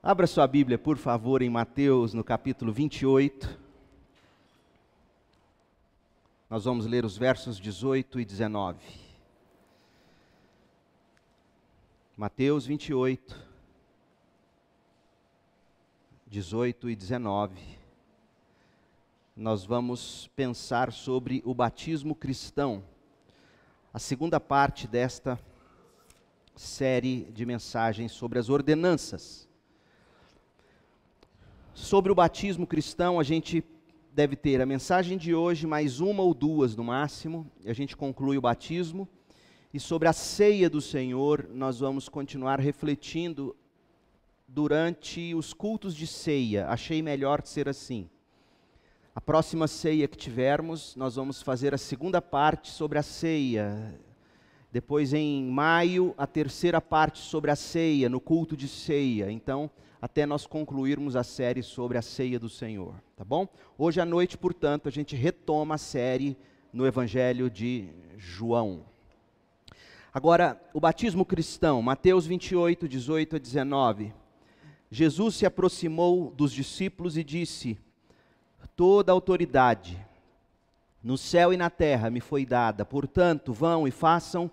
Abra sua Bíblia, por favor, em Mateus, no capítulo 28. Nós vamos ler os versos 18 e 19. Mateus 28, 18 e 19. Nós vamos pensar sobre o batismo cristão, a segunda parte desta série de mensagens sobre as ordenanças. Sobre o batismo cristão, a gente deve ter a mensagem de hoje, mais uma ou duas no máximo, e a gente conclui o batismo. E sobre a ceia do Senhor, nós vamos continuar refletindo durante os cultos de ceia. Achei melhor ser assim. A próxima ceia que tivermos, nós vamos fazer a segunda parte sobre a ceia. Depois, em maio, a terceira parte sobre a ceia, no culto de ceia. Então até nós concluirmos a série sobre a ceia do Senhor, tá bom? Hoje à noite, portanto, a gente retoma a série no Evangelho de João. Agora, o batismo cristão, Mateus 28, 18 a 19. Jesus se aproximou dos discípulos e disse: Toda autoridade no céu e na terra me foi dada, portanto, vão e façam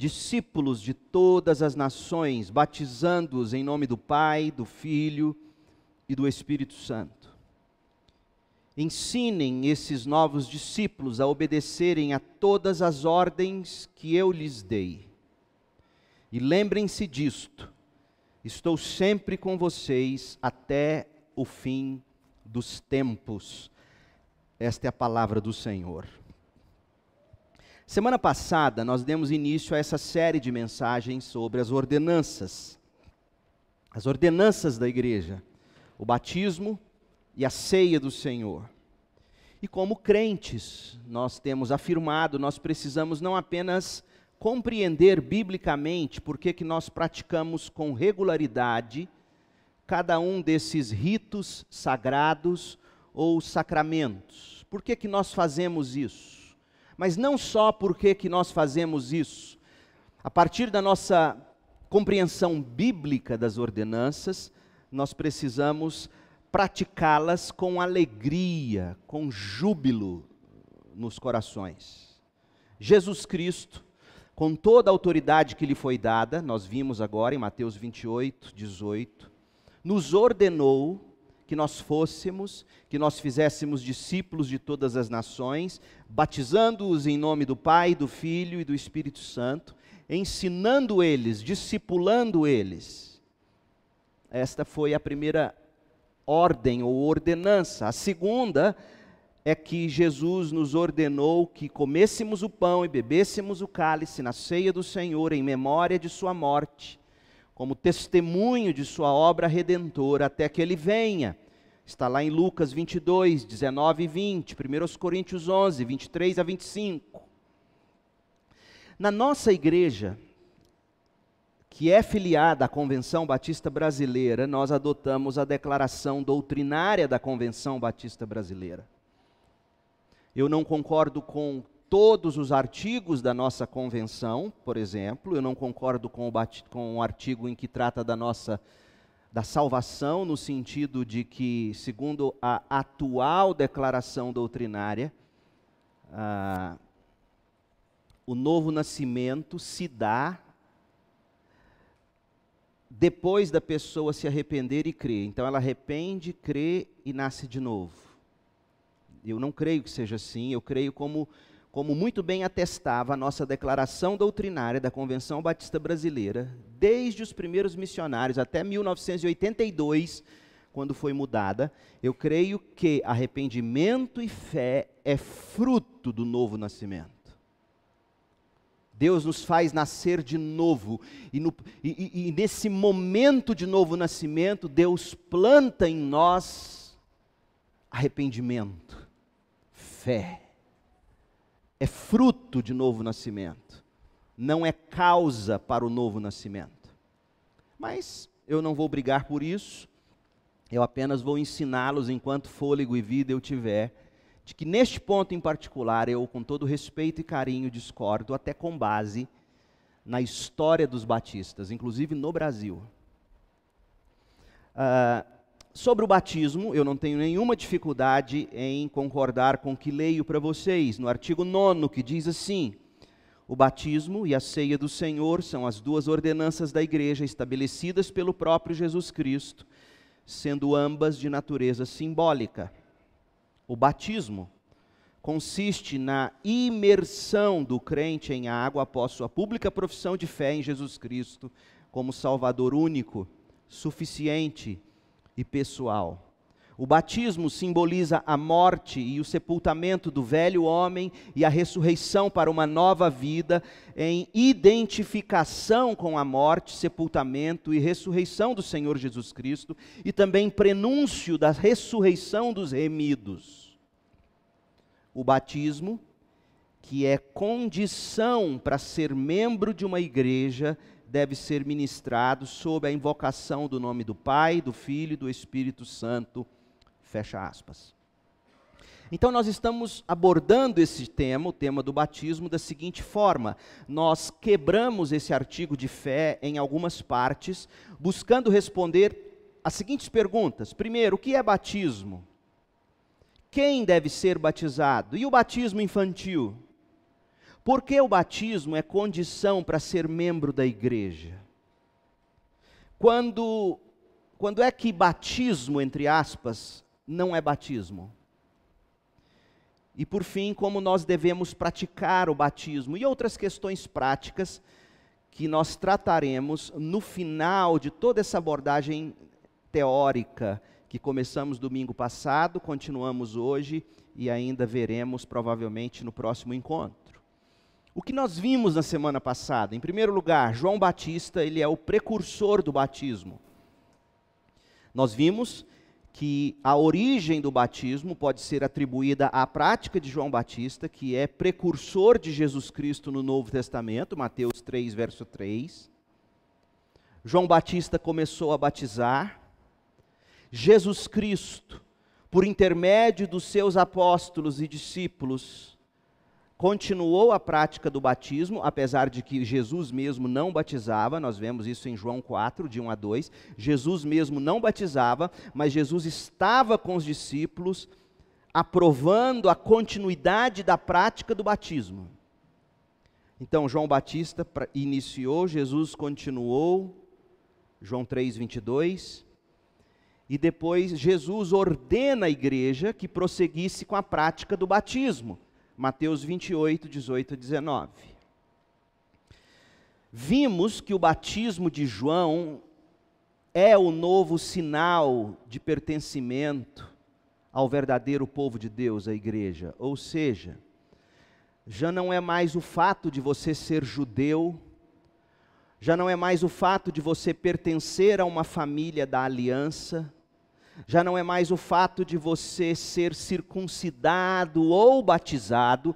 discípulos de todas as nações, batizando-os em nome do Pai, do Filho e do Espírito Santo. Ensinem esses novos discípulos a obedecerem a todas as ordens que eu lhes dei. E lembrem-se disto: estou sempre com vocês até o fim dos tempos. Esta é a palavra do Senhor. Semana passada, nós demos início a essa série de mensagens sobre as ordenanças. As ordenanças da igreja, o batismo e a ceia do Senhor. E como crentes, nós temos afirmado, nós precisamos não apenas compreender biblicamente por que nós praticamos com regularidade cada um desses ritos sagrados ou sacramentos. Por que, que nós fazemos isso? mas não só porque que nós fazemos isso. A partir da nossa compreensão bíblica das ordenanças, nós precisamos praticá-las com alegria, com júbilo nos corações. Jesus Cristo, com toda a autoridade que lhe foi dada, nós vimos agora em Mateus 28, 18, nos ordenou que nós fôssemos, que nós fizéssemos discípulos de todas as nações, batizando-os em nome do Pai, do Filho e do Espírito Santo, ensinando eles, discipulando eles. Esta foi a primeira ordem ou ordenança. A segunda é que Jesus nos ordenou que comêssemos o pão e bebêssemos o cálice na ceia do Senhor em memória de sua morte como testemunho de sua obra redentora até que ele venha. Está lá em Lucas 22, 19 e 20, 1 Coríntios 11, 23 a 25. Na nossa igreja, que é filiada à Convenção Batista Brasileira, nós adotamos a declaração doutrinária da Convenção Batista Brasileira. Eu não concordo com todos os artigos da nossa convenção, por exemplo, eu não concordo com o, com o artigo em que trata da nossa da salvação no sentido de que, segundo a atual declaração doutrinária, ah, o novo nascimento se dá depois da pessoa se arrepender e crer. Então ela arrepende, crê e nasce de novo. Eu não creio que seja assim, eu creio como como muito bem atestava a nossa declaração doutrinária da Convenção Batista Brasileira, desde os primeiros missionários até 1982, quando foi mudada, eu creio que arrependimento e fé é fruto do novo nascimento. Deus nos faz nascer de novo, e, no, e, e nesse momento de novo nascimento, Deus planta em nós arrependimento, fé é fruto de novo nascimento, não é causa para o novo nascimento. Mas eu não vou brigar por isso, eu apenas vou ensiná-los enquanto fôlego e vida eu tiver, de que neste ponto em particular eu, com todo respeito e carinho, discordo, até com base na história dos batistas, inclusive no Brasil. Uh, Sobre o batismo, eu não tenho nenhuma dificuldade em concordar com o que leio para vocês, no artigo 9, que diz assim: O batismo e a ceia do Senhor são as duas ordenanças da igreja estabelecidas pelo próprio Jesus Cristo, sendo ambas de natureza simbólica. O batismo consiste na imersão do crente em água após sua pública profissão de fé em Jesus Cristo como Salvador único, suficiente e pessoal. O batismo simboliza a morte e o sepultamento do velho homem e a ressurreição para uma nova vida, em identificação com a morte, sepultamento e ressurreição do Senhor Jesus Cristo, e também prenúncio da ressurreição dos remidos. O batismo, que é condição para ser membro de uma igreja, deve ser ministrado sob a invocação do nome do Pai, do Filho e do Espírito Santo. Fecha aspas. Então, nós estamos abordando esse tema, o tema do batismo, da seguinte forma: nós quebramos esse artigo de fé em algumas partes, buscando responder as seguintes perguntas. Primeiro, o que é batismo? Quem deve ser batizado? E o batismo infantil? Por que o batismo é condição para ser membro da igreja? Quando, quando é que batismo, entre aspas, não é batismo? E por fim, como nós devemos praticar o batismo e outras questões práticas que nós trataremos no final de toda essa abordagem teórica que começamos domingo passado, continuamos hoje e ainda veremos provavelmente no próximo encontro. O que nós vimos na semana passada? Em primeiro lugar, João Batista, ele é o precursor do batismo. Nós vimos que a origem do batismo pode ser atribuída à prática de João Batista, que é precursor de Jesus Cristo no Novo Testamento, Mateus 3, verso 3. João Batista começou a batizar. Jesus Cristo, por intermédio dos seus apóstolos e discípulos, continuou a prática do batismo, apesar de que Jesus mesmo não batizava, nós vemos isso em João 4, de 1 a 2. Jesus mesmo não batizava, mas Jesus estava com os discípulos, aprovando a continuidade da prática do batismo. Então, João Batista iniciou, Jesus continuou, João 3, 22. E depois, Jesus ordena à igreja que prosseguisse com a prática do batismo. Mateus 28, 18 a 19. Vimos que o batismo de João é o novo sinal de pertencimento ao verdadeiro povo de Deus, a igreja. Ou seja, já não é mais o fato de você ser judeu, já não é mais o fato de você pertencer a uma família da aliança, já não é mais o fato de você ser circuncidado ou batizado,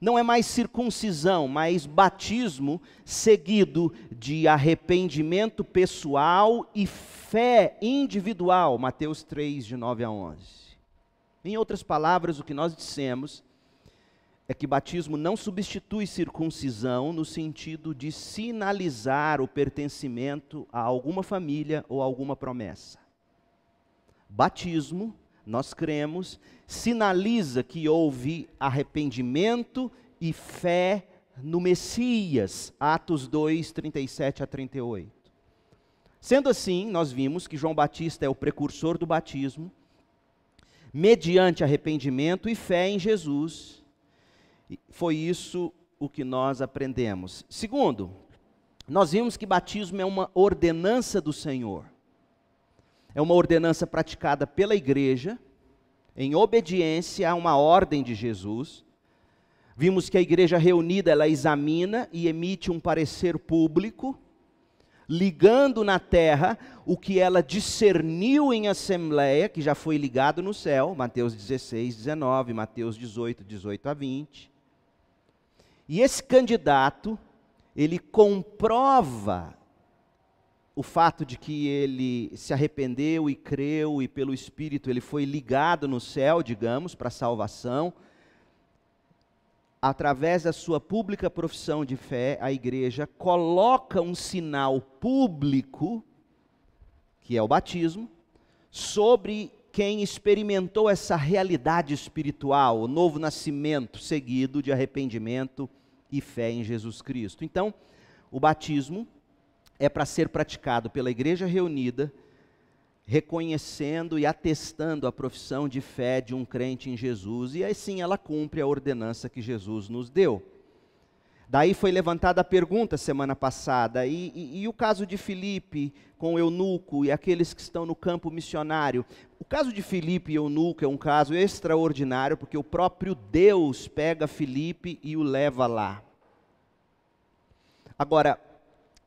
não é mais circuncisão, mas batismo seguido de arrependimento pessoal e fé individual. Mateus 3, de 9 a 11. Em outras palavras, o que nós dissemos é que batismo não substitui circuncisão no sentido de sinalizar o pertencimento a alguma família ou alguma promessa batismo, nós cremos, sinaliza que houve arrependimento e fé no Messias. Atos 2, 37 a 38. Sendo assim, nós vimos que João Batista é o precursor do batismo, mediante arrependimento e fé em Jesus. Foi isso o que nós aprendemos. Segundo, nós vimos que batismo é uma ordenança do Senhor é uma ordenança praticada pela igreja, em obediência a uma ordem de Jesus. Vimos que a igreja reunida, ela examina e emite um parecer público, ligando na terra o que ela discerniu em assembleia, que já foi ligado no céu, Mateus 16, 19, Mateus 18, 18 a 20. E esse candidato, ele comprova o fato de que ele se arrependeu e creu e pelo Espírito ele foi ligado no céu, digamos, para a salvação, através da sua pública profissão de fé, a igreja coloca um sinal público, que é o batismo, sobre quem experimentou essa realidade espiritual, o novo nascimento seguido de arrependimento e fé em Jesus Cristo. Então, o batismo é para ser praticado pela igreja reunida, reconhecendo e atestando a profissão de fé de um crente em Jesus, e assim ela cumpre a ordenança que Jesus nos deu. Daí foi levantada a pergunta semana passada, e, e, e, o caso de Filipe com Eunuco e aqueles que estão no campo missionário. O caso de Filipe e Eunuco é um caso extraordinário, porque o próprio Deus pega Filipe e o leva lá. Agora,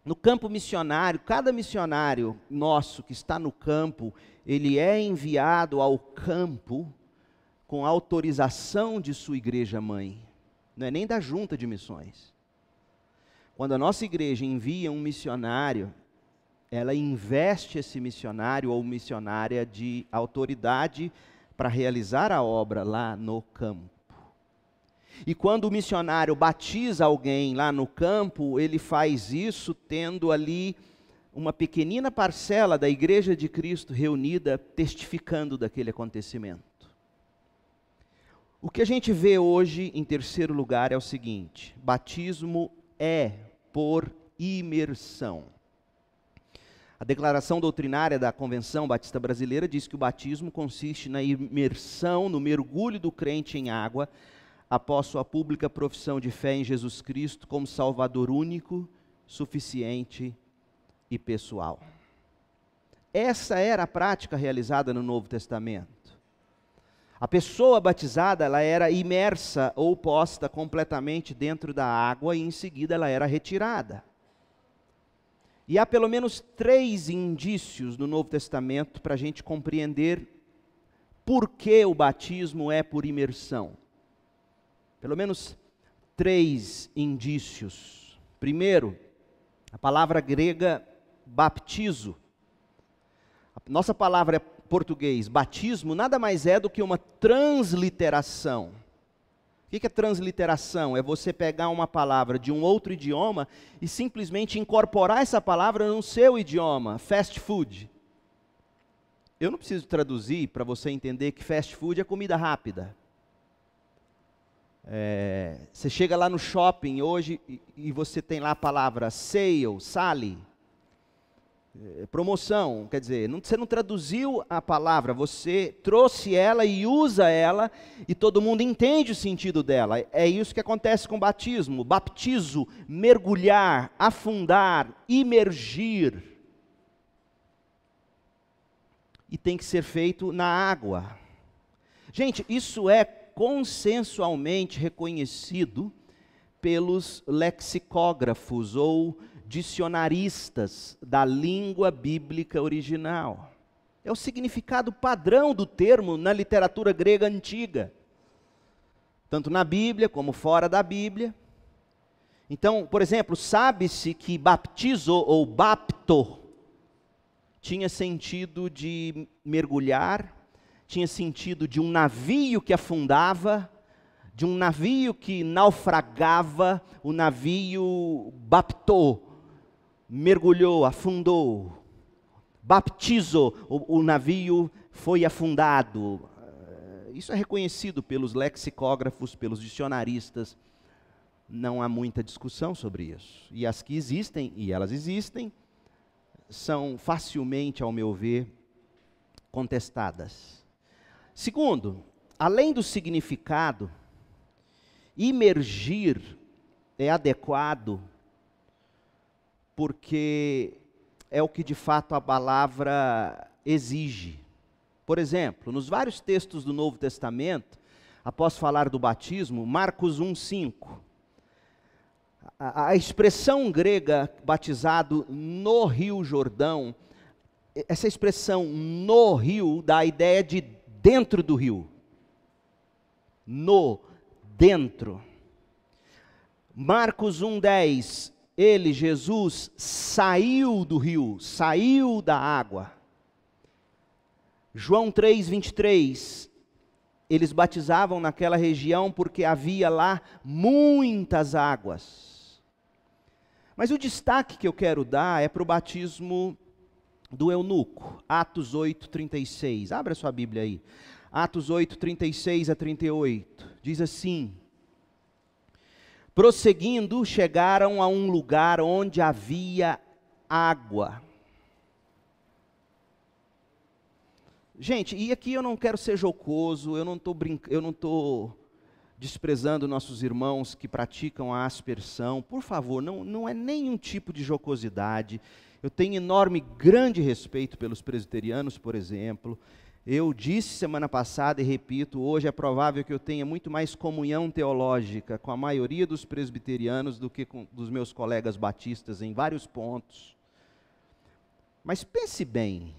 no campo missionário, cada missionário nosso que está no campo, ele é enviado ao campo com autorização de sua igreja mãe, não é nem da junta de missões. Quando a nossa igreja envia um missionário, ela investe esse missionário ou missionária de autoridade para realizar a obra lá no campo. E quando o missionário batiza alguém lá no campo, ele faz isso tendo ali uma pequenina parcela da igreja de Cristo reunida testificando daquele acontecimento. O que a gente vê hoje, em terceiro lugar, é o seguinte: batismo é por imersão. A declaração doutrinária da Convenção Batista Brasileira diz que o batismo consiste na imersão, no mergulho do crente em água, após sua pública profissão de fé em Jesus Cristo como Salvador único, suficiente e pessoal. Essa era a prática realizada no Novo Testamento. A pessoa batizada, ela era imersa ou posta completamente dentro da água e em seguida ela era retirada. E há pelo menos três indícios no Novo Testamento para a gente compreender por que o batismo é por imersão pelo menos três indícios. Primeiro, a palavra grega baptizo. A nossa palavra português, batismo, nada mais é do que uma transliteração. O que é transliteração? É você pegar uma palavra de um outro idioma e simplesmente incorporar essa palavra no seu idioma. Fast food. Eu não preciso traduzir para você entender que fast food é comida rápida. É, você chega lá no shopping hoje e, e você tem lá a palavra sale, sale, é, promoção, quer dizer, não, você não traduziu a palavra, você trouxe ela e usa ela e todo mundo entende o sentido dela. É isso que acontece com o batismo, baptizo, mergulhar, afundar, imergir. E tem que ser feito na água. Gente, isso é consensualmente reconhecido pelos lexicógrafos ou dicionaristas da língua bíblica original. É o significado padrão do termo na literatura grega antiga, tanto na Bíblia como fora da Bíblia. Então, por exemplo, sabe-se que baptizo ou bapto tinha sentido de mergulhar, tinha sentido de um navio que afundava, de um navio que naufragava, o navio baptou, mergulhou, afundou. baptizou o, o navio foi afundado. Eh, isso é reconhecido pelos lexicógrafos, pelos dicionaristas. Não há muita discussão sobre isso. E as que existem, e elas existem, são facilmente, ao meu ver, contestadas. Segundo, além do significado, imergir é adequado porque é o que de fato a palavra exige. Por exemplo, nos vários textos do Novo Testamento, após falar do batismo, Marcos 1:5. A, a expressão grega batizado no Rio Jordão, essa expressão no rio dá a ideia de dentro do rio. No dentro. Marcos 1:10, ele Jesus saiu do rio, saiu da água. João 3:23, eles batizavam naquela região porque havia lá muitas águas. Mas o destaque que eu quero dar é para o batismo do eunuco, Atos 8, 36. Abra sua Bíblia aí. Atos 8, 36 a 38. Diz assim: Prosseguindo, chegaram a um lugar onde havia água. Gente, e aqui eu não quero ser jocoso, eu não estou brinc... eu não desprezando nossos irmãos que praticam a aspersão. Por favor, não, não é nenhum tipo de jocosidade. Eu tenho enorme, grande respeito pelos presbiterianos, por exemplo. Eu disse semana passada e repito, hoje é provável que eu tenha muito mais comunhão teológica com a maioria dos presbiterianos do que com dos meus colegas batistas em vários pontos. Mas pense bem,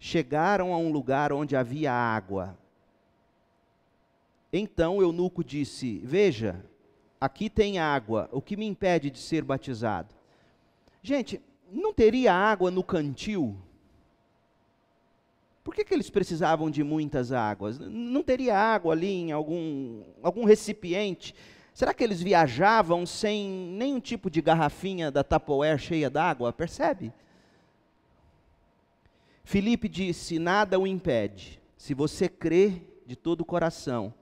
chegaram a um lugar onde havia água. Então Eunuco disse: Veja, aqui tem água, o que me impede de ser batizado? Gente, não teria água no cantil? Por que, que eles precisavam de muitas águas? Não teria água ali em algum, algum recipiente? Será que eles viajavam sem nenhum tipo de garrafinha da Tupperware cheia d'água? Percebe? Felipe disse: Nada o impede. Se você crê de todo o coração,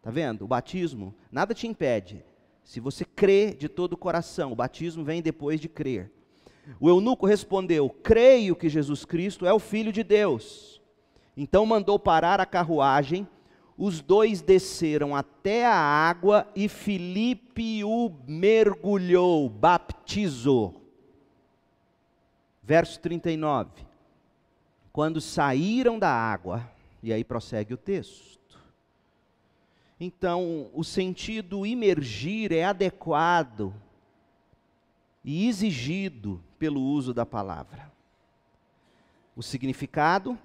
tá vendo? O batismo, nada te impede. Se você crê de todo o coração, o batismo vem depois de crer. O eunuco respondeu: Creio que Jesus Cristo é o Filho de Deus. Então mandou parar a carruagem. Os dois desceram até a água e Filipe o mergulhou, baptizou. Verso 39. Quando saíram da água, e aí prossegue o texto. Então, o sentido imergir é adequado e exigido pelo uso da palavra. O significado,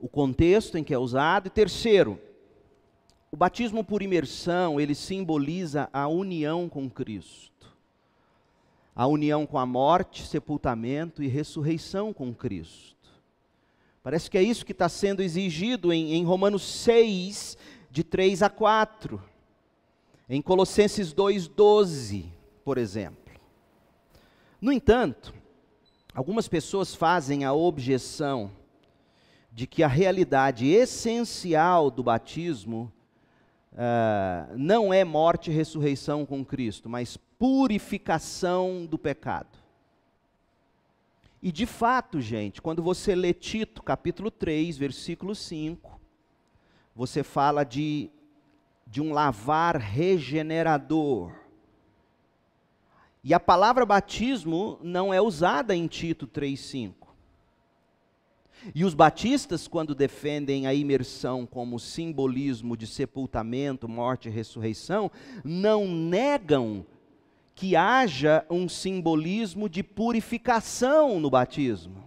o contexto em que é usado, e terceiro, o batismo por imersão, ele simboliza a união com Cristo. A união com a morte, sepultamento e ressurreição com Cristo. Parece que é isso que está sendo exigido em, em, Romanos 6, de 3 a 4. Em Colossenses 2, 12, por exemplo. No entanto, algumas pessoas fazem a objeção de que a realidade essencial do batismo uh, não é morte e ressurreição com Cristo, mas purificação do pecado. E de fato, gente, quando você lê Tito, capítulo 3, versículo 5, você fala de, de um lavar regenerador e a palavra batismo não é usada em Tito 3,5. E os batistas, quando defendem a imersão como simbolismo de sepultamento, morte e ressurreição, não negam que haja um simbolismo de purificação no batismo.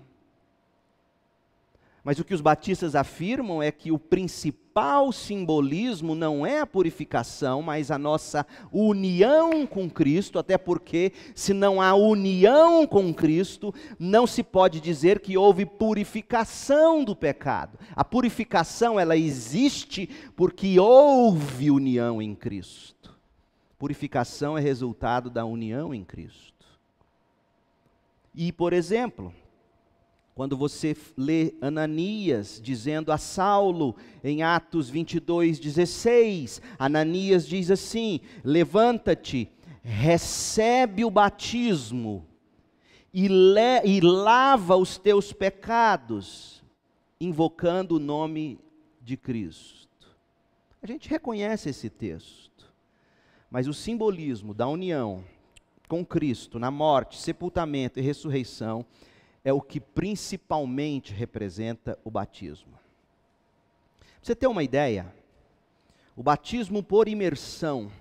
Mas o que os batistas afirmam é que o principal principal simbolismo não é a purificação, mas a nossa união com Cristo, até porque se não há união com Cristo, não se pode dizer que houve purificação do pecado. A purificação ela existe porque houve união em Cristo. Purificação é resultado da união em Cristo. E, por exemplo, quando você lê Ananias dizendo a Saulo, em Atos 22, 16, Ananias diz assim: Levanta-te, recebe o batismo e, le, e lava os teus pecados, invocando o nome de Cristo. A gente reconhece esse texto, mas o simbolismo da união com Cristo na morte, sepultamento e ressurreição é o que principalmente representa o batismo. Pra você ter uma ideia, o batismo por imersão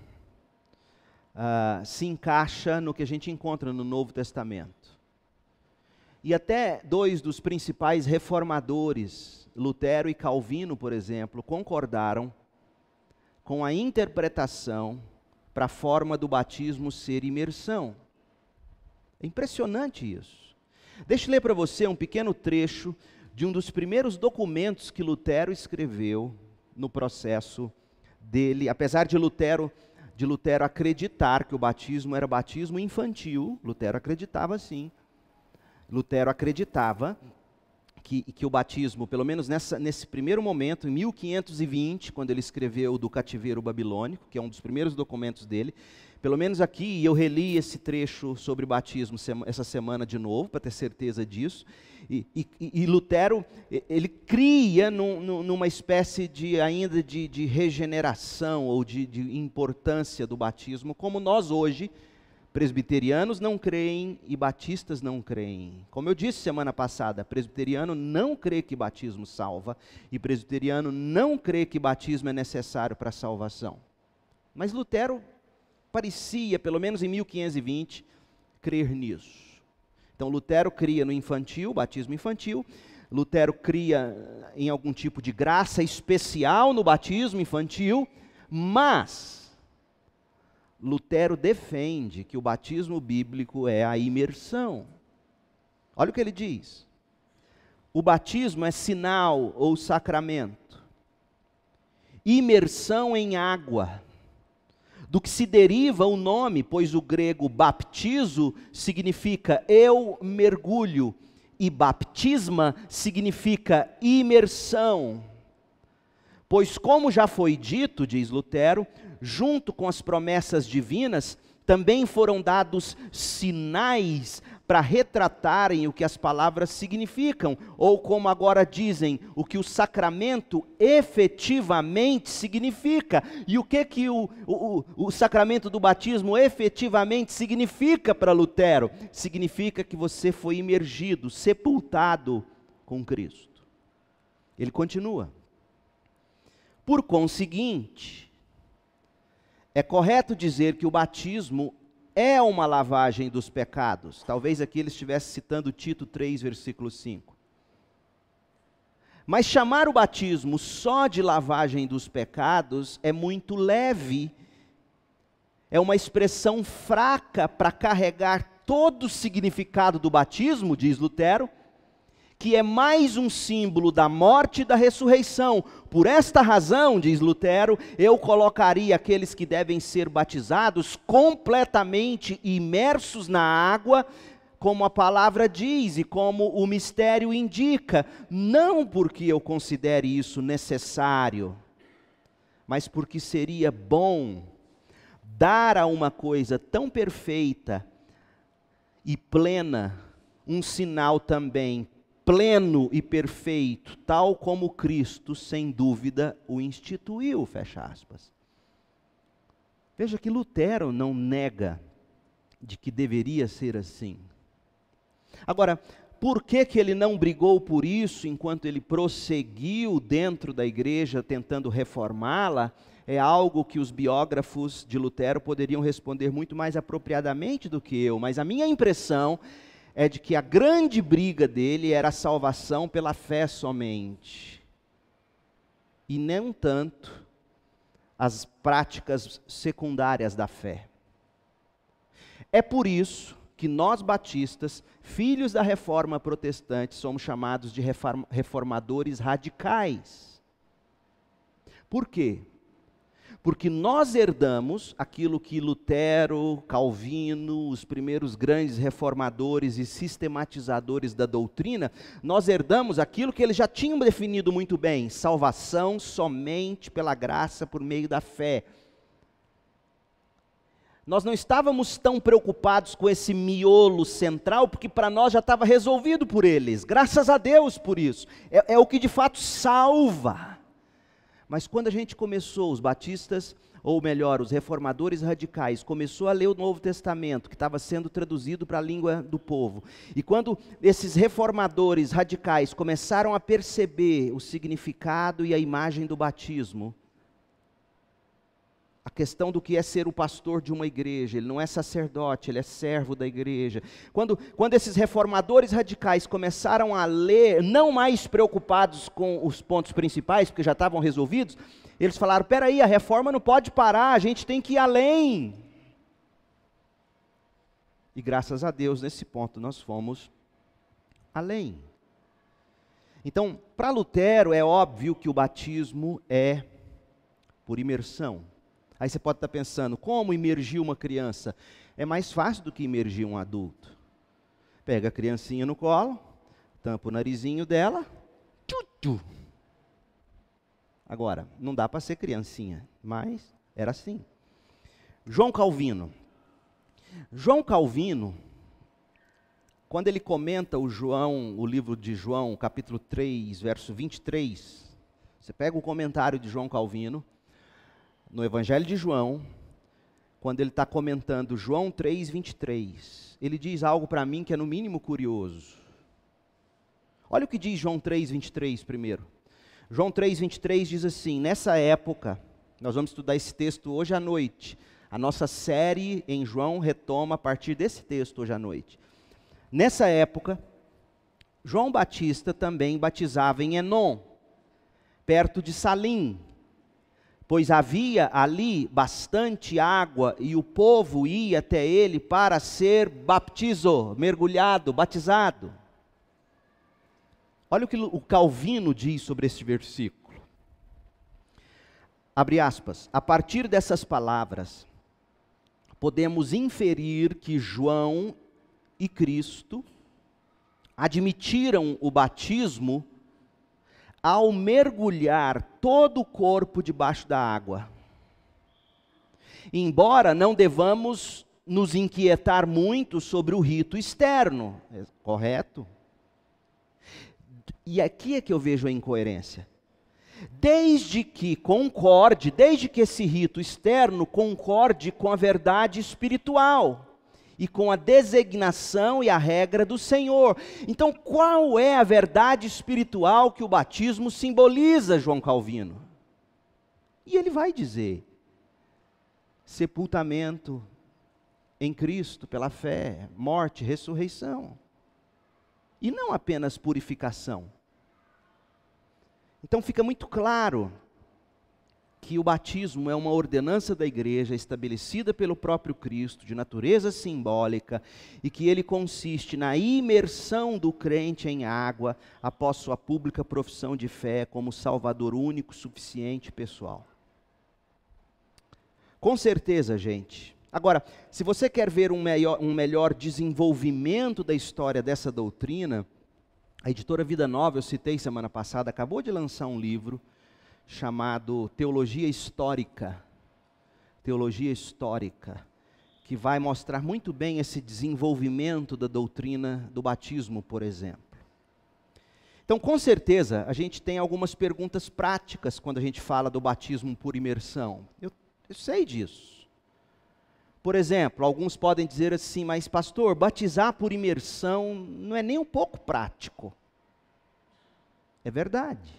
uh, se encaixa no que a gente encontra no Novo Testamento. E até dois dos principais reformadores, Lutero e Calvino, por exemplo, concordaram com a interpretação para a forma do batismo ser imersão. É impressionante isso. Deixa eu ler para você um pequeno trecho de um dos primeiros documentos que Lutero escreveu no processo dele, apesar de Lutero de Lutero acreditar que o batismo era batismo infantil, Lutero acreditava sim. Lutero acreditava que, que o batismo, pelo menos nessa, nesse primeiro momento, em 1520, quando ele escreveu do cativeiro babilônico, que é um dos primeiros documentos dele, pelo menos aqui eu reli esse trecho sobre batismo essa semana de novo, para ter certeza disso. E, e, e Lutero, ele cria num, numa espécie de ainda de, de regeneração ou de, de importância do batismo, como nós hoje Presbiterianos não creem e batistas não creem. Como eu disse semana passada, presbiteriano não crê que batismo salva e presbiteriano não crê que batismo é necessário para a salvação. Mas Lutero parecia, pelo menos em 1520, crer nisso. Então Lutero cria no infantil, batismo infantil, Lutero cria em algum tipo de graça especial no batismo infantil, mas Lutero defende que o batismo bíblico é a imersão. Olha o que ele diz. O batismo é sinal ou sacramento. Imersão em água. Do que se deriva o nome, pois o grego baptizo significa eu mergulho, e baptisma significa imersão. Pois, como já foi dito, diz Lutero, junto com as promessas divinas, também foram dados sinais para retratarem o que as palavras significam, ou como agora dizem, o que o sacramento efetivamente significa. E o que, que o, o, o sacramento do batismo efetivamente significa para Lutero? Significa que você foi imergido, sepultado com Cristo. Ele continua. Por conseguinte, é correto dizer que o batismo é uma lavagem dos pecados. Talvez aqui ele estivesse citando Tito 3, versículo 5. Mas chamar o batismo só de lavagem dos pecados é muito leve, é uma expressão fraca para carregar todo o significado do batismo, diz Lutero, que é mais um símbolo da morte e da ressurreição. Por esta razão, diz Lutero, eu colocaria aqueles que devem ser batizados completamente imersos na água, como a palavra diz e como o mistério indica, não porque eu considere isso necessário, mas porque seria bom dar a uma coisa tão perfeita e plena um sinal também pleno e perfeito, tal como Cristo, sem dúvida, o instituiu, fecha aspas. Veja que Lutero não nega de que deveria ser assim. Agora, por que, que ele não brigou por isso enquanto ele prosseguiu dentro da igreja tentando reformá-la? É algo que os biógrafos de Lutero poderiam responder muito mais apropriadamente do que eu, mas a minha impressão é de que a grande briga dele era a salvação pela fé somente. E nem tanto as práticas secundárias da fé. É por isso que nós batistas, filhos da reforma protestante, somos chamados de reformadores radicais. Por quê? porque nós herdamos aquilo que Lutero, Calvino, os primeiros grandes reformadores e sistematizadores da doutrina, nós herdamos aquilo que eles já tinham definido muito bem: salvação somente pela graça por meio da fé. Nós não estávamos tão preocupados com esse miolo central, porque para nós já estava resolvido por eles. Graças a Deus por isso. É, é o que de fato salva. Mas quando a gente começou, os batistas, ou melhor, os reformadores radicais, começou a ler o Novo Testamento, que estava sendo traduzido para a língua do povo. E quando esses reformadores radicais começaram a perceber o significado e a imagem do batismo, a questão do que é ser o pastor de uma igreja, ele não é sacerdote, ele é servo da igreja. Quando, quando esses reformadores radicais começaram a ler, não mais preocupados com os pontos principais, porque já estavam resolvidos, eles falaram: peraí, a reforma não pode parar, a gente tem que ir além. E graças a Deus, nesse ponto, nós fomos além. Então, para Lutero, é óbvio que o batismo é por imersão. Aí você pode estar pensando, como imergir uma criança? É mais fácil do que imergir um adulto. Pega a criancinha no colo, tampa o narizinho dela, tchutu. Agora, não dá para ser criancinha, mas era assim. João Calvino. João Calvino, quando ele comenta o João, o livro de João, capítulo 3, verso 23, você pega o comentário de João Calvino, no Evangelho de João, quando ele está comentando João 3,23, ele diz algo para mim que é no mínimo curioso. Olha o que diz João 3,23 primeiro. João 3,23 diz assim: Nessa época, nós vamos estudar esse texto hoje à noite. A nossa série em João retoma a partir desse texto hoje à noite. Nessa época, João Batista também batizava em Enon, perto de Salim, pois havia ali bastante água e o povo ia até ele para ser baptizo, mergulhado, batizado. Olha o que o Calvino diz sobre este versículo. Abre aspas. A partir dessas palavras, podemos inferir que João e Cristo admitiram o batismo ao mergulhar todo o corpo debaixo da água. Embora não devamos nos inquietar muito sobre o rito externo, é correto? E aqui é que eu vejo a incoerência. Desde que concorde, desde que esse rito externo concorde com a verdade espiritual e com a designação e a regra do Senhor. Então, qual é a verdade espiritual que o batismo simboliza, João Calvino? E ele vai dizer: sepultamento em Cristo pela fé, morte, ressurreição. E não apenas purificação. Então fica muito claro que o batismo é uma ordenança da igreja estabelecida pelo próprio Cristo, de natureza simbólica, e que ele consiste na imersão do crente em água após sua pública profissão de fé como Salvador único, suficiente pessoal. Com certeza, gente. Agora, se você quer ver um melhor, um melhor desenvolvimento da história dessa doutrina, a editora Vida Nova, eu citei semana passada, acabou de lançar um livro chamado Teologia Histórica. Teologia Histórica, que vai mostrar muito bem esse desenvolvimento da doutrina do batismo, por exemplo. Então, com certeza, a gente tem algumas perguntas práticas quando a gente fala do batismo por imersão. Eu, eu sei disso. Por exemplo, alguns podem dizer assim, mas pastor, batizar por imersão não é nem um pouco prático. É verdade.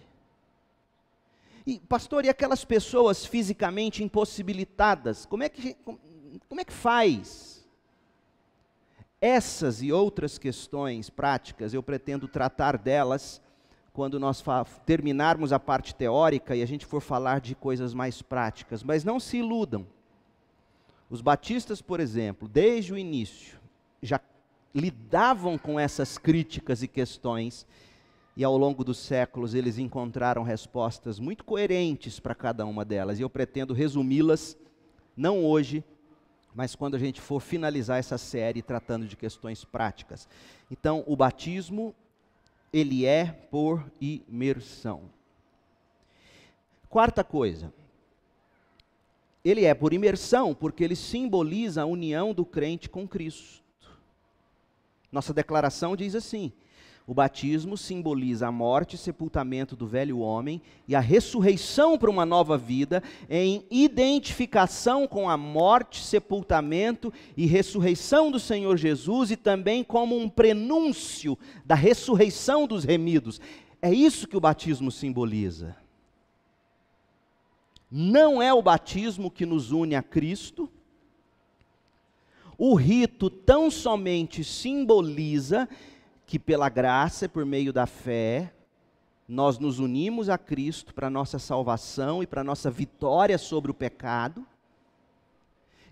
E, pastor, e aquelas pessoas fisicamente impossibilitadas? Como é que, como é que faz? Essas e outras questões práticas, eu pretendo tratar delas quando nós terminarmos a parte teórica e a gente for falar de coisas mais práticas. Mas não se iludam. Os batistas, por exemplo, desde o início, já lidavam com essas críticas e questões e ao longo dos séculos eles encontraram respostas muito coerentes para cada uma delas, e eu pretendo resumi-las, não hoje, mas quando a gente for finalizar essa série tratando de questões práticas. Então, o batismo, ele é por imersão. Quarta coisa, ele é por imersão porque ele simboliza a união do crente com Cristo. Nossa declaração diz assim: o batismo simboliza a morte e sepultamento do velho homem e a ressurreição para uma nova vida, em identificação com a morte, sepultamento e ressurreição do Senhor Jesus e também como um prenúncio da ressurreição dos remidos. É isso que o batismo simboliza. Não é o batismo que nos une a Cristo. O rito tão somente simboliza que pela graça e por meio da fé, nós nos unimos a Cristo para nossa salvação e para nossa vitória sobre o pecado.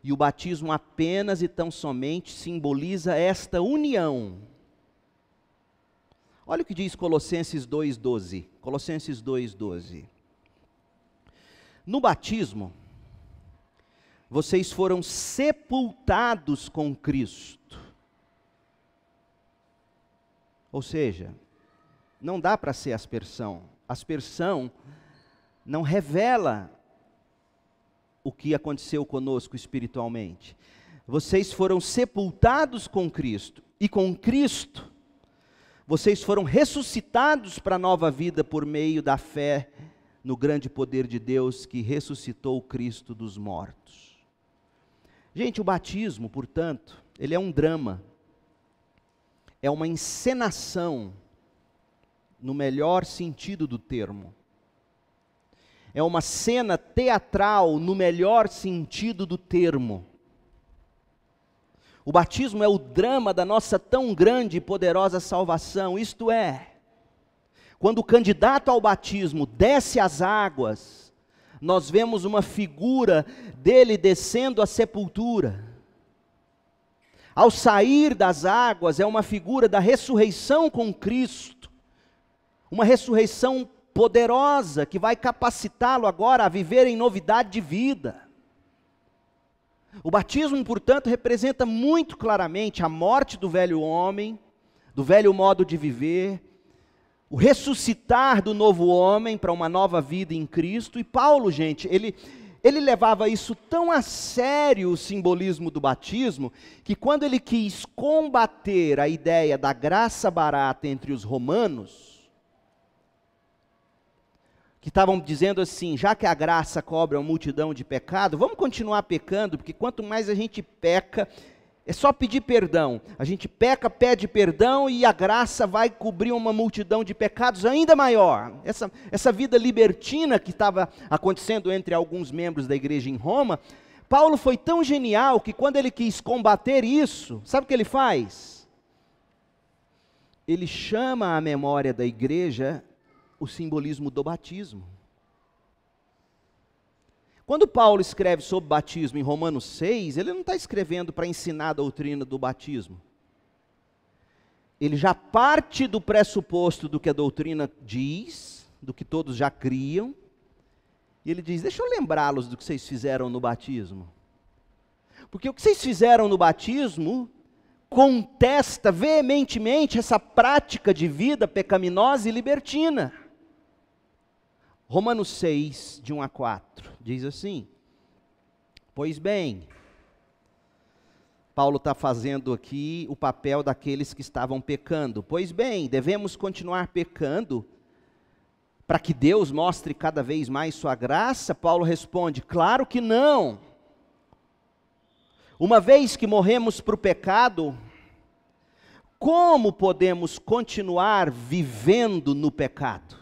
E o batismo apenas e tão somente simboliza esta união. Olha o que diz Colossenses 2:12. Colossenses 2:12. No batismo, vocês foram sepultados com Cristo Ou seja, não dá para ser aspersão. Aspersão não revela o que aconteceu conosco espiritualmente. Vocês foram sepultados com Cristo, e com Cristo, vocês foram ressuscitados para a nova vida por meio da fé no grande poder de Deus que ressuscitou Cristo dos mortos. Gente, o batismo, portanto, ele é um drama é uma encenação, no melhor sentido do termo. É uma cena teatral, no melhor sentido do termo. O batismo é o drama da nossa tão grande e poderosa salvação, isto é, quando o candidato ao batismo desce as águas, nós vemos uma figura dele descendo a sepultura ao sair das águas é uma figura da ressurreição com Cristo, uma ressurreição poderosa que vai capacitá-lo agora a viver em novidade de vida. O batismo, portanto, representa muito claramente a morte do velho homem, do velho modo de viver, o ressuscitar do novo homem para uma nova vida em Cristo. E Paulo, gente, ele, ele levava isso tão a sério, o simbolismo do batismo, que quando ele quis combater a ideia da graça barata entre os romanos, que estavam dizendo assim: já que a graça cobra uma multidão de pecado, vamos continuar pecando, porque quanto mais a gente peca, é só pedir perdão. A gente peca, pede perdão e a graça vai cobrir uma multidão de pecados ainda maior. Essa, essa vida libertina que estava acontecendo entre alguns membros da igreja em Roma, Paulo foi tão genial que quando ele quis combater isso, sabe o que ele faz? Ele chama à memória da igreja o simbolismo do batismo. Quando Paulo escreve sobre batismo em Romanos 6, ele não está escrevendo para ensinar a doutrina do batismo. Ele já parte do pressuposto do que a doutrina diz, do que todos já criam, e ele diz: Deixa eu lembrá-los do que vocês fizeram no batismo. Porque o que vocês fizeram no batismo contesta veementemente essa prática de vida pecaminosa e libertina. Romanos 6, de 1 a 4, diz assim: Pois bem, Paulo está fazendo aqui o papel daqueles que estavam pecando. Pois bem, devemos continuar pecando para que Deus mostre cada vez mais sua graça? Paulo responde: Claro que não. Uma vez que morremos para o pecado, como podemos continuar vivendo no pecado?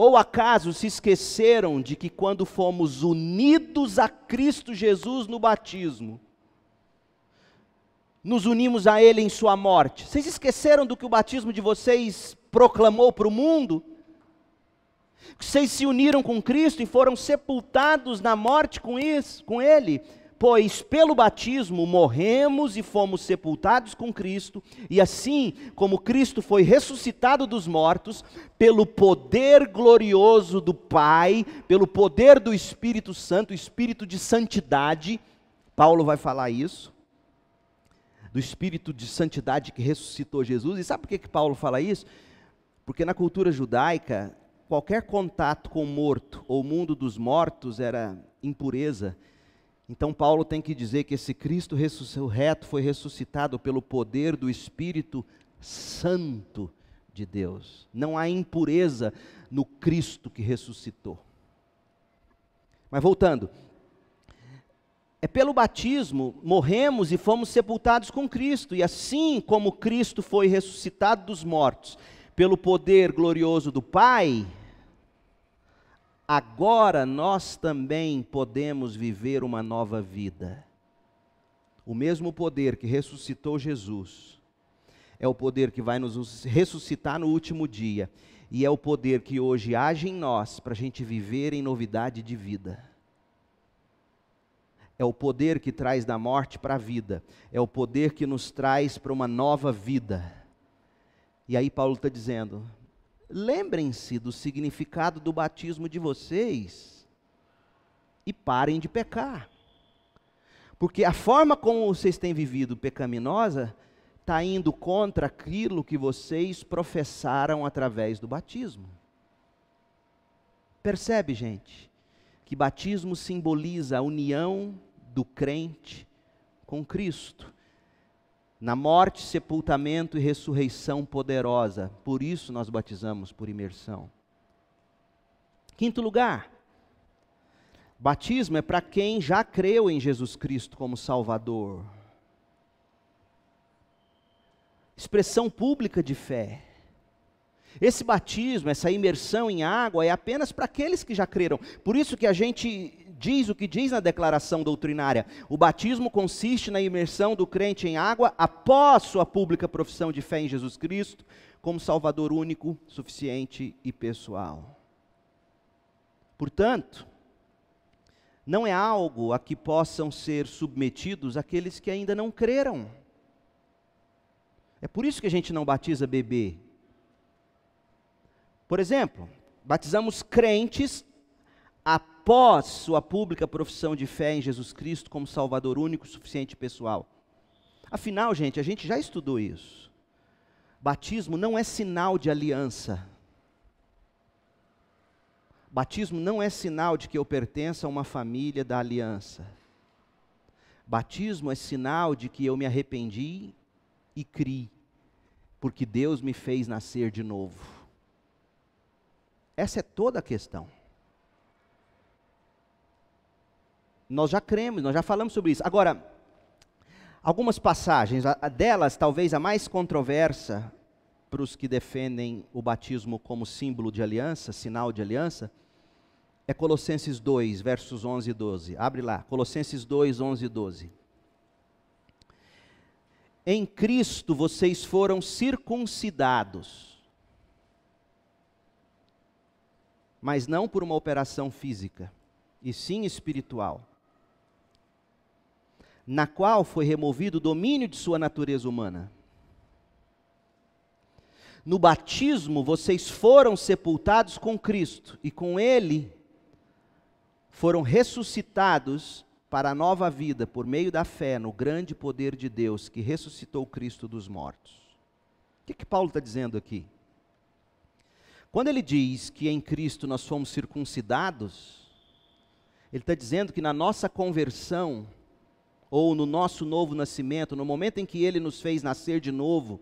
Ou acaso se esqueceram de que quando fomos unidos a Cristo Jesus no batismo, nos unimos a Ele em Sua morte? Vocês esqueceram do que o batismo de vocês proclamou para o mundo? Vocês se uniram com Cristo e foram sepultados na morte com, isso, com Ele, Pois pelo batismo morremos e fomos sepultados com Cristo, e assim como Cristo foi ressuscitado dos mortos, pelo poder glorioso do Pai, pelo poder do Espírito Santo, Espírito de santidade, Paulo vai falar isso, do Espírito de santidade que ressuscitou Jesus. E sabe por que, que Paulo fala isso? Porque na cultura judaica, qualquer contato com o morto ou o mundo dos mortos era impureza então, Paulo tem que dizer que esse Cristo ressurreto foi ressuscitado pelo poder do Espírito Santo de Deus. Não há impureza no Cristo que ressuscitou. Mas voltando, é pelo batismo morremos e fomos sepultados com Cristo, e assim como Cristo foi ressuscitado dos mortos pelo poder glorioso do Pai, agora nós também podemos viver uma nova vida. O mesmo poder que ressuscitou Jesus é o poder que vai nos ressuscitar no último dia, e é o poder que hoje age em nós para a gente viver em novidade de vida. É o poder que traz da morte para a vida, é o poder que nos traz para uma nova vida. E aí Paulo está dizendo: lembrem-se do significado do batismo de vocês e parem de pecar. Porque a forma como vocês têm vivido pecaminosa está indo contra aquilo que vocês professaram através do batismo. Percebe, gente, que batismo simboliza a união do crente com Cristo na morte, sepultamento e ressurreição poderosa. Por isso nós batizamos por imersão. Quinto lugar, batismo é para quem já creu em Jesus Cristo como Salvador. Expressão pública de fé. Esse batismo, essa imersão em água é apenas para aqueles que já creram. Por isso que a gente diz o que diz na declaração doutrinária. O batismo consiste na imersão do crente em água após sua pública profissão de fé em Jesus Cristo como Salvador único, suficiente e pessoal. Portanto, não é algo a que possam ser submetidos aqueles que ainda não creram. É por isso que a gente não batiza bebê. Por exemplo, batizamos crentes após após sua pública profissão de fé em Jesus Cristo como Salvador único, suficiente e pessoal. Afinal, gente, a gente já estudou isso. Batismo não é sinal de aliança. Batismo não é sinal de que eu pertenço a uma família da aliança. Batismo é sinal de que eu me arrependi e criei, porque Deus me fez nascer de novo. Essa é toda a questão. Nós já cremos, nós já falamos sobre isso. Agora, algumas passagens, a, a delas talvez a mais controversa para os que defendem o batismo como símbolo de aliança, sinal de aliança, é Colossenses 2, versos 11 e 12. Abre lá, Colossenses 2, 11 e 12. Em Cristo vocês foram circuncidados, mas não por uma operação física, e sim espiritual, na qual foi removido o domínio de sua natureza humana. No batismo, vocês foram sepultados com Cristo e com Ele foram ressuscitados para a nova vida por meio da fé no grande poder de Deus que ressuscitou Cristo dos mortos. O que, que Paulo está dizendo aqui? Quando ele diz que em Cristo nós fomos circuncidados, ele está dizendo que na nossa conversão, ou no nosso novo nascimento, no momento em que Ele nos fez nascer de novo,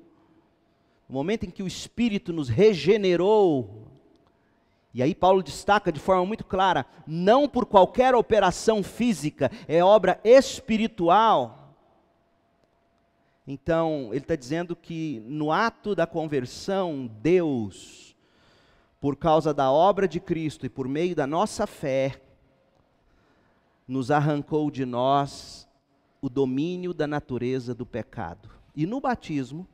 no momento em que o Espírito nos regenerou. E aí Paulo destaca de forma muito clara: não por qualquer operação física, é obra espiritual. Então, ele está dizendo que no ato da conversão, Deus, por causa da obra de Cristo e por meio da nossa fé, nos arrancou de nós o domínio da natureza do pecado. E no batismo,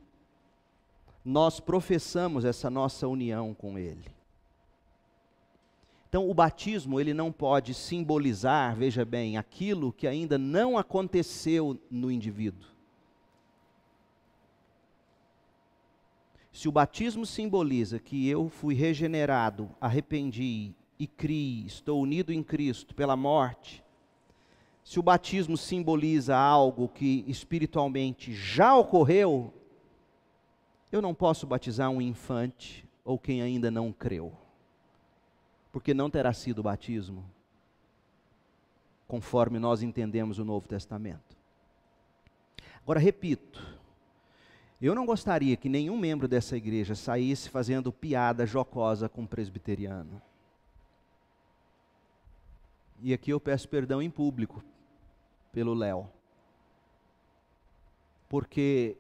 nós professamos essa nossa união com Ele. Então, o batismo ele não pode simbolizar, veja bem, aquilo que ainda não aconteceu no indivíduo. Se o batismo simboliza que eu fui regenerado, arrependi e criei, estou unido em Cristo pela morte, se o batismo simboliza algo que espiritualmente já ocorreu, eu não posso batizar um infante ou quem ainda não creu, porque não terá sido batismo, conforme nós entendemos o Novo Testamento. Agora, repito, eu não gostaria que nenhum membro dessa igreja saísse fazendo piada jocosa com o presbiteriano. E aqui eu peço perdão em público pelo Léo. Porque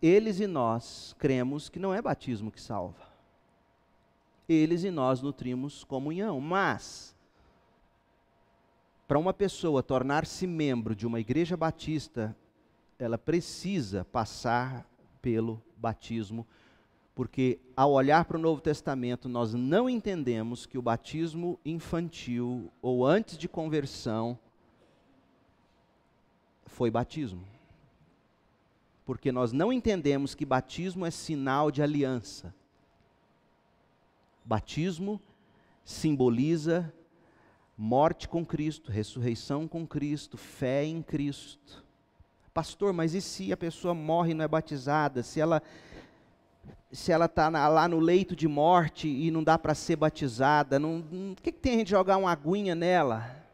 eles e nós cremos que não é batismo que salva. Eles e nós nutrimos comunhão, mas para uma pessoa tornar-se membro de uma igreja batista, ela precisa passar pelo batismo, porque ao olhar para o Novo Testamento, nós não entendemos que o batismo infantil ou antes de conversão foi batismo. Porque nós não entendemos que batismo é sinal de aliança. Batismo simboliza morte com Cristo, ressurreição com Cristo, fé em Cristo. Pastor, mas e se a pessoa morre e não é batizada? Se ela se ela está lá no leito de morte e não dá para ser batizada, o hum, que, que tem a gente jogar uma aguinha nela?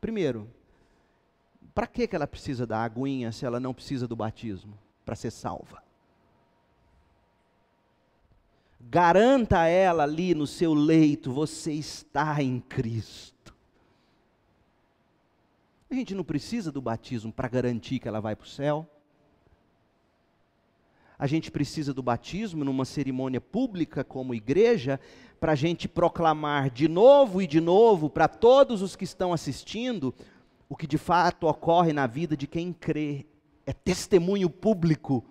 Primeiro, para que, ela precisa da aguinha se ela não precisa do batismo? Para ser salva. Garanta a ela ali no seu leito, você está em Cristo. A gente não precisa do batismo para garantir que ela vai para o céu. A gente precisa do batismo numa cerimônia pública como igreja, para a gente proclamar de novo e de novo para todos os que estão assistindo o que de fato ocorre na vida de quem crê é testemunho público.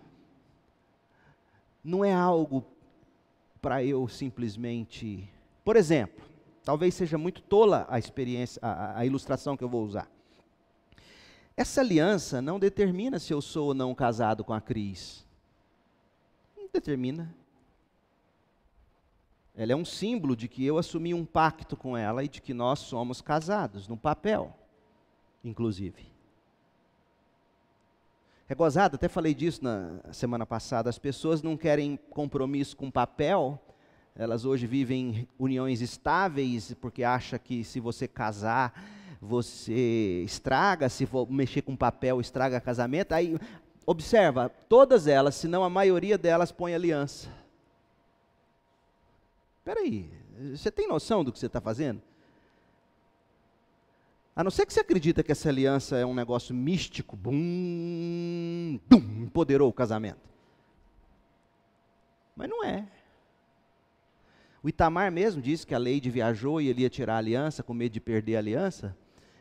Não é algo para eu simplesmente. Por exemplo, talvez seja muito tola a experiência, a, a ilustração que eu vou usar. Essa aliança não determina se eu sou ou não casado com a Cris. Não determina. Ela é um símbolo de que eu assumi um pacto com ela e de que nós somos casados, no papel inclusive. É gozado, até falei disso na semana passada. As pessoas não querem compromisso com papel, elas hoje vivem uniões estáveis, porque acha que se você casar, você estraga, se for mexer com papel, estraga casamento. Aí, observa, todas elas, se não a maioria delas, põe aliança. Espera aí, você tem noção do que você está fazendo? A não ser que você acredita que essa aliança é um negócio místico, bum, bum, empoderou o casamento. Mas não é. O Itamar mesmo disse que a Lady viajou e ele ia tirar a aliança com medo de perder a aliança.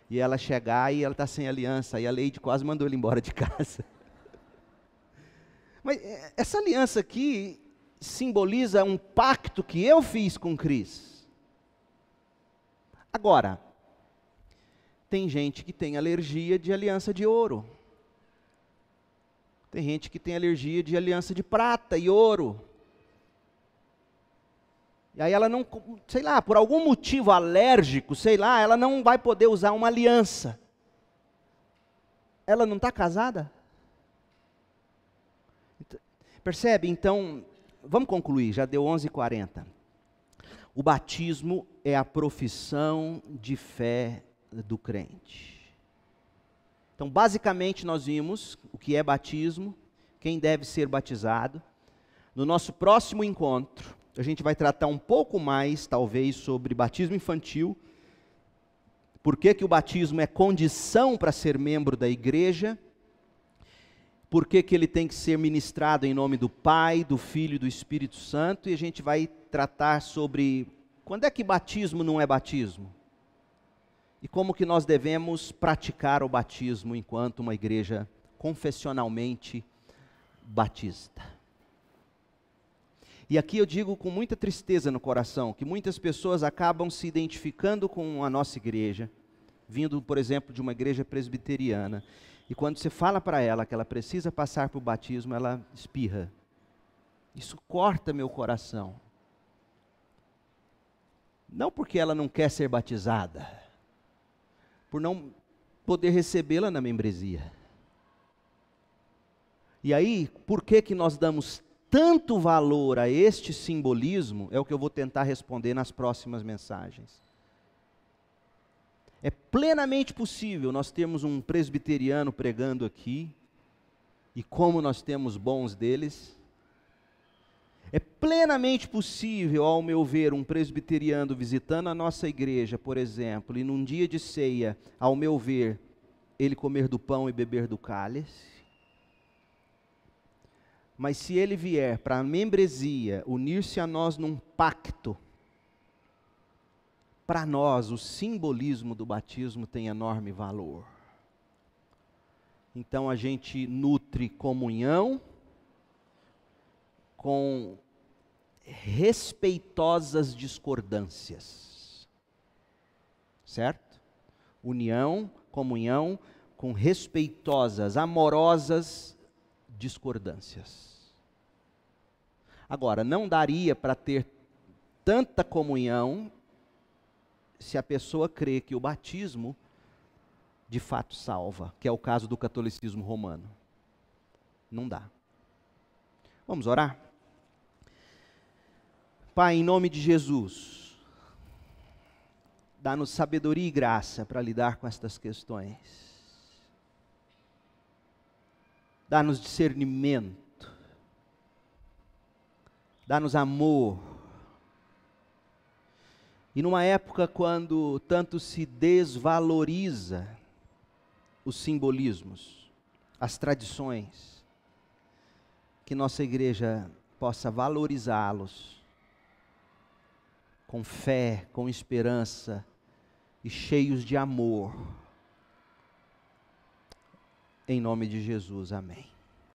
E ela chegar e ela está sem aliança. E a Lady quase mandou ele embora de casa. Mas é, essa aliança aqui simboliza um pacto que eu fiz com Cris. Agora, tem gente que tem alergia de aliança de ouro. Tem gente que tem alergia de aliança de prata e ouro. E aí ela não, sei lá, por algum motivo alérgico, sei lá, ela não vai poder usar uma aliança. Ela não está casada? Então, percebe? Então, vamos concluir, já deu 11h40. O batismo é a profissão de fé do crente. Então, basicamente, nós vimos o que é batismo, quem deve ser batizado. No nosso próximo encontro, a gente vai tratar um pouco mais, talvez, sobre batismo infantil, por que, que o batismo é condição para ser membro da igreja, por que, que ele tem que ser ministrado em nome do Pai, do Filho e do Espírito Santo, e a gente vai tratar sobre quando é que batismo não é batismo e como que nós devemos praticar o batismo enquanto uma igreja confessionalmente batista. E aqui eu digo com muita tristeza no coração que muitas pessoas acabam se identificando com a nossa igreja, vindo, por exemplo, de uma igreja presbiteriana, e quando você fala para ela que ela precisa passar o batismo, ela espirra. Isso corta meu coração. Não porque ela não quer ser batizada, por não poder recebê-la na membresia. E aí, por que que nós damos tanto valor a este simbolismo? É o que eu vou tentar responder nas próximas mensagens. É plenamente possível nós termos um presbiteriano pregando aqui, e como nós temos bons deles, é plenamente possível, ao meu ver, um presbiteriano visitando a nossa igreja, por exemplo, e num dia de ceia, ao meu ver, ele comer do pão e beber do cálice. Mas se ele vier para a membresia, unir-se a nós num pacto, para nós o simbolismo do batismo tem enorme valor. Então a gente nutre comunhão, com respeitosas discordâncias. Certo? União, comunhão com respeitosas, amorosas discordâncias. Agora, não daria para ter tanta comunhão se a pessoa crê que o batismo de fato salva, que é o caso do catolicismo romano. Não dá. Vamos orar? Pai, em nome de Jesus, dá-nos sabedoria e graça para lidar com estas questões. Dá-nos discernimento. Dá-nos amor. E numa época quando tanto se desvaloriza os simbolismos, as tradições, que nossa igreja possa valorizá-los com fé, com esperança e cheios de amor. Em nome de Jesus, amém.